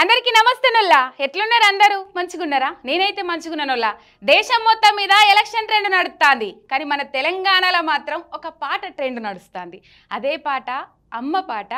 అందరికీ నమస్తే నొల్లా ఎట్లున్నారు అందరూ మంచిగున్నారా నేనైతే మంచిగున్నానొల్లా దేశం మొత్తం మీద ఎలక్షన్ ట్రెండ్ నడుస్తుంది కానీ మన తెలంగాణలో మాత్రం ఒక పాట ట్రెండ్ నడుస్తుంది అదే పాట అమ్మ పాట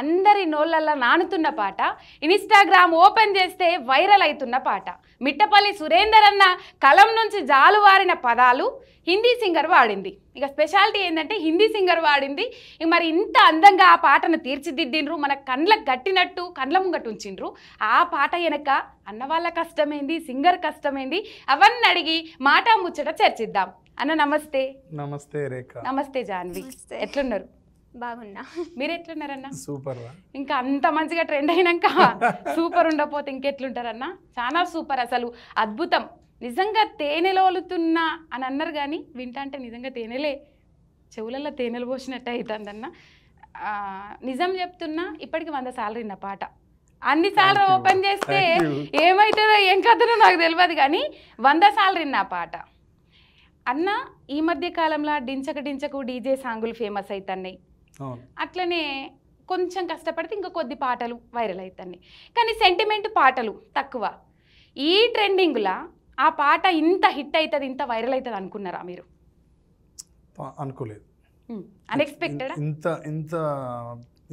అందరి నోళ్ళల్లో నానుతున్న పాట ఇన్స్టాగ్రామ్ ఓపెన్ చేస్తే వైరల్ అవుతున్న పాట మిట్టపల్లి సురేందర్ అన్న కలం నుంచి జాలువారిన పదాలు హిందీ సింగర్ వాడింది ఇక స్పెషాలిటీ ఏంటంటే హిందీ సింగర్ వాడింది ఇక మరి ఇంత అందంగా ఆ పాటను తీర్చిదిద్దిండ్రు మన కండ్లకు గట్టినట్టు కండ్ల ముంగట్టు ఉంచిండ్రు ఆ పాట వెనక అన్నవాళ్ళ కష్టమేంది సింగర్ కష్టమేంది అవన్నీ అడిగి మాట ముచ్చట చర్చిద్దాం అన్న నమస్తే నమస్తే రేఖ నమస్తే జాన్వి ఎట్లున్నారు బాగున్నా మీరు ఎట్లున్నారన్నా సూపర్ ఇంకా అంత మంచిగా ట్రెండ్ అయినాక సూపర్ ఉండకపోతే ఇంకెట్లుంటారన్నా చాలా సూపర్ అసలు అద్భుతం నిజంగా వలుతున్నా అని అన్నారు కానీ వింటా అంటే నిజంగా తేనెలే చెవులలో తేనెలు పోసినట్టు అన్న నిజం చెప్తున్నా ఇప్పటికి వంద సాలరీ నా పాట అన్ని సాలరీ ఓపెన్ చేస్తే ఏమవుతుందో ఏం కథనో నాకు తెలియదు కానీ వంద సాలరీ నా పాట అన్న ఈ మధ్య కాలంలో డించక డించకు డీజే సాంగులు ఫేమస్ అవుతున్నాయి అట్లనే కొంచెం కష్టపడితే ఇంకా కొద్ది పాటలు వైరల్ అవుతాయి కానీ సెంటిమెంట్ పాటలు తక్కువ ఈ ట్రెండింగ్లా ఆ పాట ఇంత హిట్ అవుతుంది ఇంత వైరల్ అవుతుంది అనుకున్నారా మీరు అనుకోలేదు అన్ఎక్స్పెక్టెడ్ ఇంత ఇంత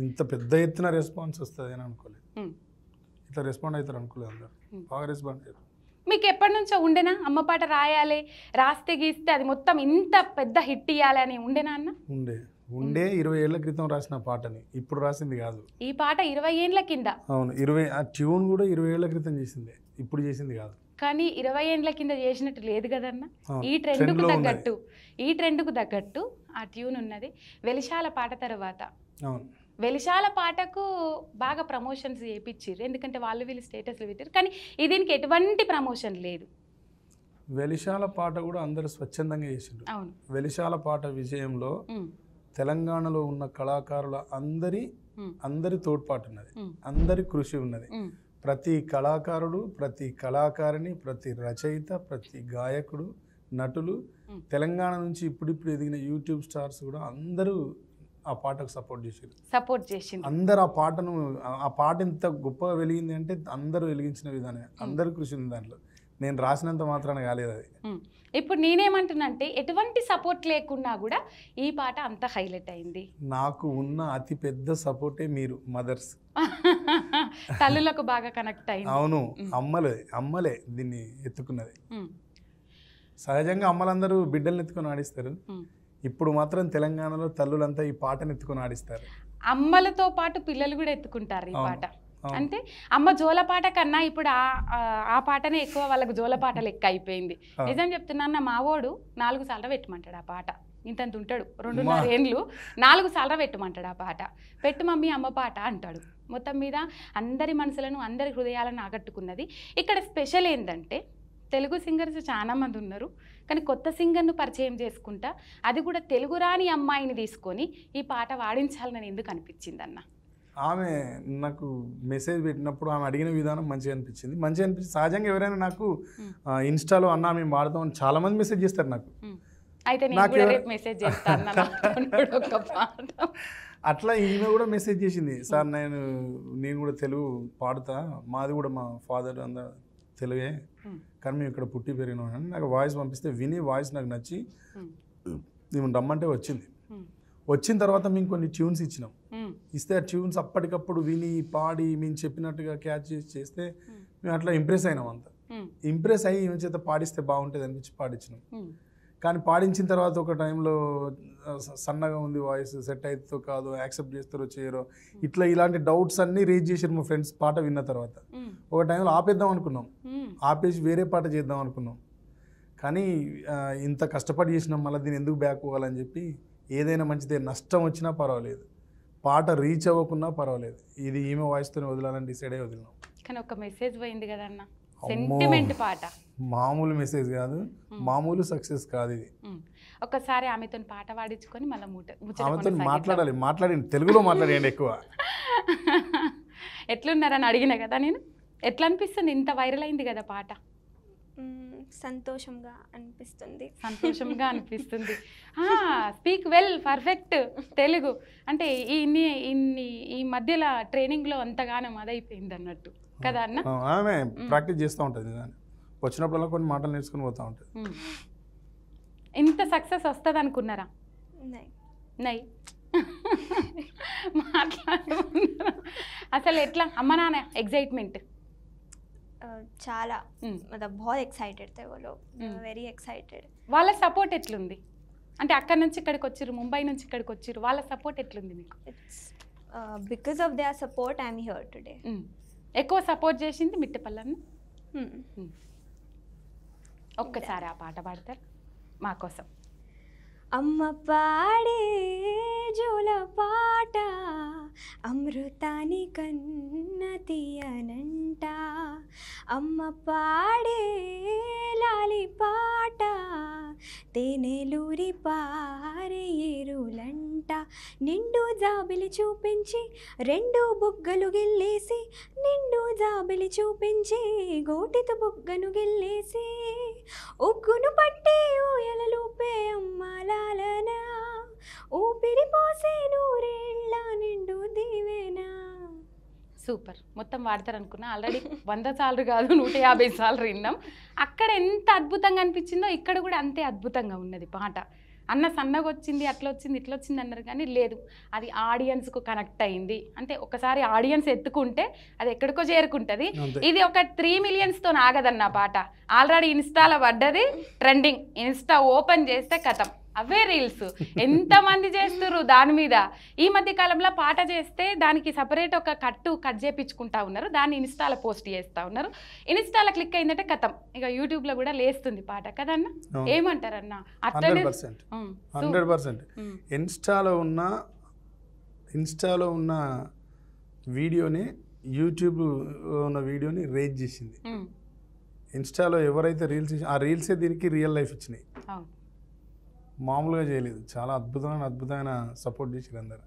ఇంత పెద్ద ఎత్తున రెస్పాన్స్ వస్తుంది అని అనుకోలేదు ఇట్లా రెస్పాండ్ అవుతారు అనుకోలేదు అందరు బాగా రెస్పాండ్ అవుతారు మీకు ఎప్పటి నుంచో ఉండేనా అమ్మ పాట రాయాలి రాస్తే గీస్తే అది మొత్తం ఇంత పెద్ద హిట్ ఇవ్వాలి అని ఉండేనా అన్న ఉండే ఉండే ఇరవై ఏళ్ల క్రితం రాసిన పాటని ఇప్పుడు రాసింది కాదు ఈ పాట ఇరవై ఏళ్ల కింద అవును ఇరవై ఆ ట్యూన్ కూడా ఇరవై ఏళ్ల క్రితం చేసిందే ఇప్పుడు చేసింది కాదు కానీ ఇరవై ఏండ్ల కింద చేసినట్టు లేదు కదన్న ఈ ట్రెండ్కు తగ్గట్టు ఈ కు తగ్గట్టు ఆ ట్యూన్ ఉన్నది వెలిశాల పాట తర్వాత వెలిశాల పాటకు బాగా ప్రమోషన్స్ చేయించారు ఎందుకంటే వాళ్ళు వీళ్ళు స్టేటస్లు పెట్టారు కానీ దీనికి ఎటువంటి ప్రమోషన్ లేదు వెలిశాల పాట కూడా అందరు స్వచ్ఛందంగా చేసిండ్రు వెలిశాల పాట విజయంలో తెలంగాణలో ఉన్న కళాకారుల అందరి అందరి తోడ్పాటు ఉన్నది అందరి కృషి ఉన్నది ప్రతి కళాకారుడు ప్రతి కళాకారిణి ప్రతి రచయిత ప్రతి గాయకుడు నటులు తెలంగాణ నుంచి ఇప్పుడిప్పుడు ఎదిగిన యూట్యూబ్ స్టార్స్ కూడా అందరూ ఆ పాటకు సపోర్ట్ చేసారు సపోర్ట్ చేసి అందరు ఆ పాటను ఆ పాట ఇంత గొప్పగా వెలిగింది అంటే అందరూ వెలిగించిన విధానమే అందరు కృషి ఉంది దాంట్లో నేను రాసినంత మాత్రాన కాలేదు అది ఇప్పుడు నేనేమంటున్నంటే ఎటువంటి సపోర్ట్ లేకున్నా కూడా ఈ పాట అంత హైలైట్ అయింది నాకు ఉన్న అతి పెద్ద సపోర్టే మీరు మదర్స్ తల్లులకు బాగా కనెక్ట్ అయింది అవును అమ్మలే అమ్మలే దీన్ని ఎత్తుకున్నది సహజంగా అమ్మలందరూ బిడ్డలు ఎత్తుకొని ఆడిస్తారు ఇప్పుడు మాత్రం తెలంగాణలో తల్లులంతా ఈ పాటను ఎత్తుకొని ఆడిస్తారు అమ్మలతో పాటు పిల్లలు కూడా ఎత్తుకుంటారు ఈ పాట అంటే అమ్మ జోలపాట కన్నా ఇప్పుడు ఆ ఆ పాటనే ఎక్కువ వాళ్ళకు జోలపాట లెక్క అయిపోయింది నిజం చెప్తున్నా మావోడు నాలుగు సార్లు పెట్టమంటాడు ఆ పాట ఇంతంత ఉంటాడు రెండున్నర ఏండ్లు నాలుగు సార్లు పెట్టమంటాడు ఆ పాట పెట్టు మమ్మీ అమ్మ పాట అంటాడు మొత్తం మీద అందరి మనసులను అందరి హృదయాలను ఆకట్టుకున్నది ఇక్కడ స్పెషల్ ఏంటంటే తెలుగు సింగర్స్ చాలామంది ఉన్నారు కానీ కొత్త సింగర్ను పరిచయం చేసుకుంటా అది కూడా తెలుగు రాని అమ్మాయిని తీసుకొని ఈ పాట వాడించాలని ఎందుకు అనిపించిందన్నా ఆమె నాకు మెసేజ్ పెట్టినప్పుడు ఆమె అడిగిన విధానం మంచిగా అనిపించింది మంచిగా అనిపించింది సహజంగా ఎవరైనా నాకు ఇన్స్టాలో అన్నా మేము వాడతాం చాలా మంది మెసేజ్ చేస్తారు నాకు అట్లా ఈమె కూడా మెసేజ్ చేసింది సార్ నేను నేను కూడా తెలుగు పాడుతా మాది కూడా మా ఫాదర్ అంద తెలుగే కానీ మేము ఇక్కడ పుట్టి పెరిగినామని నాకు వాయిస్ పంపిస్తే విని వాయిస్ నాకు నచ్చి మేము రమ్మంటే వచ్చింది వచ్చిన తర్వాత మేము కొన్ని ట్యూన్స్ ఇచ్చినాం Hmm. ఇస్తే ఆ ట్యూన్స్ అప్పటికప్పుడు విని పాడి మేము చెప్పినట్టుగా క్యాచ్ చేసి చేస్తే hmm. మేము అట్లా ఇంప్రెస్ అయినాం అంత ఇంప్రెస్ hmm. అయ్యి ఏమి చేత పాడిస్తే బాగుంటుంది అనిపించి పాడించినాం కానీ పాడించిన తర్వాత ఒక టైంలో సన్నగా ఉంది వాయిస్ సెట్ అవుతుందో కాదు యాక్సెప్ట్ చేస్తారో చేయరో ఇట్లా ఇలాంటి డౌట్స్ అన్ని రేజ్ చేశారు మా ఫ్రెండ్స్ పాట విన్న తర్వాత ఒక టైంలో ఆపేద్దాం అనుకున్నాం ఆపేసి వేరే పాట చేద్దాం అనుకున్నాం కానీ ఇంత కష్టపడి చేసినాం మళ్ళీ దీన్ని ఎందుకు బ్యాక్ పోవాలని చెప్పి ఏదైనా మంచిదే నష్టం వచ్చినా పర్వాలేదు పాట రీచ్ అవ్వకున్నా పర్వాలేదు ఇది ఈమె వాయిస్తోనే వదిలాలని డిసైడ్ అయ్యి వదిలినాం కానీ ఒక మెసేజ్ పోయింది కదన్న సెంటిమెంట్ పాట మామూలు మెసేజ్ కాదు మామూలు సక్సెస్ కాదు ఇది ఒకసారి ఆమెతో పాట పాడించుకొని మళ్ళీ మూట ఆమెతో మాట్లాడాలి మాట్లాడండి తెలుగులో మాట్లాడండి ఎక్కువ ఎట్లున్నారని అడిగినా కదా నేను ఎట్లా అనిపిస్తుంది ఇంత వైరల్ అయింది కదా పాట సంతోషంగా అనిపిస్తుంది సంతోషంగా అనిపిస్తుంది స్పీక్ వెల్ పర్ఫెక్ట్ తెలుగు అంటే ఇన్ని ఇన్ని ఈ మధ్యలో ట్రైనింగ్లో అంతగానో అదైపోయింది అన్నట్టు కదా అన్న ఆమె ప్రాక్టీస్ చేస్తూ ఉంటుంది వచ్చినప్పుడల్లా కొన్ని మాటలు నేర్చుకుని పోతూ ఉంటుంది ఇంత సక్సెస్ వస్తుంది అనుకున్నారా నై మాట్లాడు అసలు ఎట్లా అమ్మ నాన్న ఎగ్జైట్మెంట్ చాలా hmm. మతలబ్ బహుత్ ఎక్సైటెడ్ తే hmm. వెరీ ఎక్సైటెడ్ వాళ్ళ సపోర్ట్ ఎట్లుంది అంటే అక్కడ నుంచి ఇక్కడికి వచ్చారు ముంబై నుంచి ఇక్కడికి వచ్చారు వాళ్ళ సపోర్ట్ ఎట్లుంది మీకు it's because of the support I'm here today ఎక్కువ సపోర్ట్ చేసింది మిట్టపల్లన్న hmm. ఒక్కసారి ఆ పాట పాడతారు మాకోసం అమ్మ పాడే జూల పాట అమృతాని కన్న తీయనంట అమ్మ పాడే లాలి పాట తేనెలూరి పారే నిండు జాబిలి చూపించి రెండు బుగ్గలు గెల్లేసి నిండు జాబిలి చూపించి గోటితో బుగ్గను గెల్లేసి ఉగ్గును పట్టి సూపర్ మొత్తం వాడతారనుకున్నా ఆల్రెడీ వంద సార్లు కాదు నూట యాభై సార్లు విన్నాం అక్కడ ఎంత అద్భుతంగా అనిపించిందో ఇక్కడ కూడా అంతే అద్భుతంగా ఉన్నది పాట అన్న సన్నగా వచ్చింది అట్లా వచ్చింది ఇట్లా వచ్చింది అన్నారు కానీ లేదు అది ఆడియన్స్కు కనెక్ట్ అయింది అంటే ఒకసారి ఆడియన్స్ ఎత్తుకుంటే అది ఎక్కడికో చేరుకుంటుంది ఇది ఒక త్రీ మిలియన్స్తో ఆగదన్న పాట ఆల్రెడీ ఇన్స్టాలో పడ్డది ట్రెండింగ్ ఇన్స్టా ఓపెన్ చేస్తే కథం అవే రీల్స్ ఎంతమంది చేస్తున్నారు దాని మీద ఈ మధ్య కాలంలో పాట చేస్తే దానికి సపరేట్ ఒక కట్టు కట్ చేపించుకుంటా ఉన్నారు దాన్ని ఇన్స్టాలో పోస్ట్ చేస్తూ ఉన్నారు ఇన్స్టాలో క్లిక్ అయిందంటే కథం ఇక యూట్యూబ్లో కూడా లేస్తుంది పాట కదన్న ఏమంటారన్నా అట్లనే హండ్రెడ్ పర్సెంట్ ఇన్స్టాలో ఉన్న ఇన్స్టాలో ఉన్న వీడియోని యూట్యూబ్ ఉన్న వీడియోని రేజ్ చేసింది ఇన్స్టాలో ఎవరైతే రీల్స్ ఆ రీల్సే దీనికి రియల్ లైఫ్ ఇచ్చినాయి మామూలుగా చేయలేదు చాలా అద్భుతమైన అద్భుతమైన సపోర్ట్ చేసారు అందరు